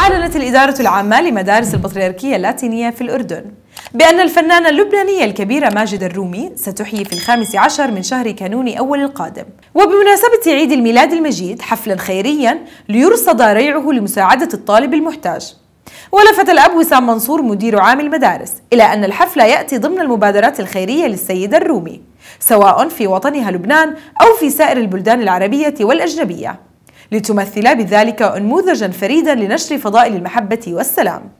أعلنت الإدارة العامة لمدارس البطريركية اللاتينية في الأردن بأن الفنانة اللبنانية الكبيرة ماجد الرومي ستحيي في الخامس عشر من شهر كانون أول القادم وبمناسبة عيد الميلاد المجيد حفلا خيريا ليرصد ريعه لمساعدة الطالب المحتاج ولفت الأب وسام منصور مدير عام المدارس إلى أن الحفل يأتي ضمن المبادرات الخيرية للسيدة الرومي سواء في وطنها لبنان أو في سائر البلدان العربية والأجنبية لتمثلا بذلك انموذجا فريدا لنشر فضائل المحبة والسلام